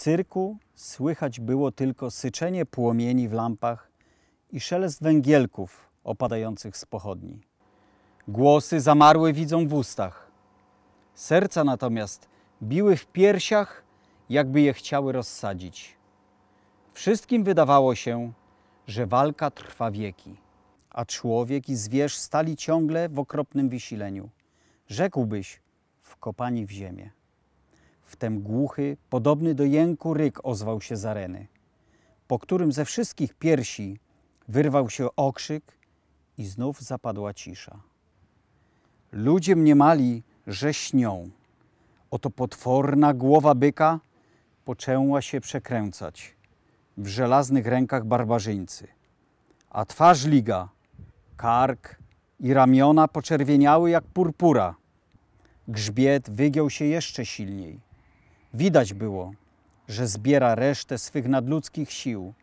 cyrku słychać było tylko syczenie płomieni w lampach i szelest węgielków opadających z pochodni. Głosy zamarły widzą w ustach. Serca natomiast biły w piersiach, jakby je chciały rozsadzić. Wszystkim wydawało się, że walka trwa wieki, a człowiek i zwierz stali ciągle w okropnym wysileniu. Rzekłbyś, wkopani w ziemię. Wtem głuchy, podobny do jęku ryk ozwał się z areny, po którym ze wszystkich piersi wyrwał się okrzyk i znów zapadła cisza. Ludzie mniemali, że śnią. Oto potworna głowa byka poczęła się przekręcać w żelaznych rękach barbarzyńcy, a twarz liga, kark i ramiona poczerwieniały jak purpura. Grzbiet wygiął się jeszcze silniej, Widać było, że zbiera resztę swych nadludzkich sił,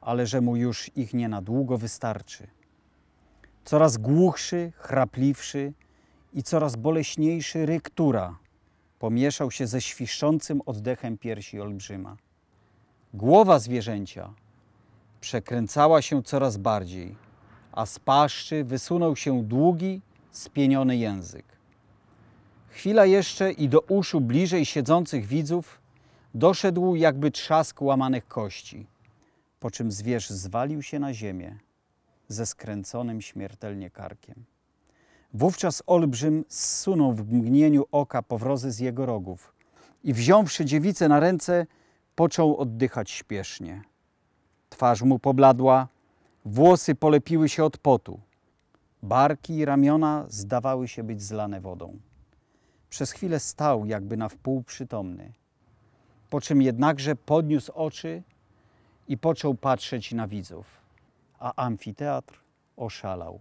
ale że mu już ich nie na długo wystarczy. Coraz głuchszy, chrapliwszy i coraz boleśniejszy ryktura pomieszał się ze świszczącym oddechem piersi olbrzyma. Głowa zwierzęcia przekręcała się coraz bardziej, a z paszczy wysunął się długi, spieniony język. Chwila jeszcze i do uszu bliżej siedzących widzów doszedł jakby trzask łamanych kości, po czym zwierz zwalił się na ziemię ze skręconym śmiertelnie karkiem. Wówczas olbrzym zsunął w mgnieniu oka powrozy z jego rogów i wziąwszy dziewicę na ręce, począł oddychać śpiesznie. Twarz mu pobladła, włosy polepiły się od potu, barki i ramiona zdawały się być zlane wodą. Przez chwilę stał, jakby na wpół przytomny. Po czym jednakże podniósł oczy i począł patrzeć na widzów, a amfiteatr oszalał.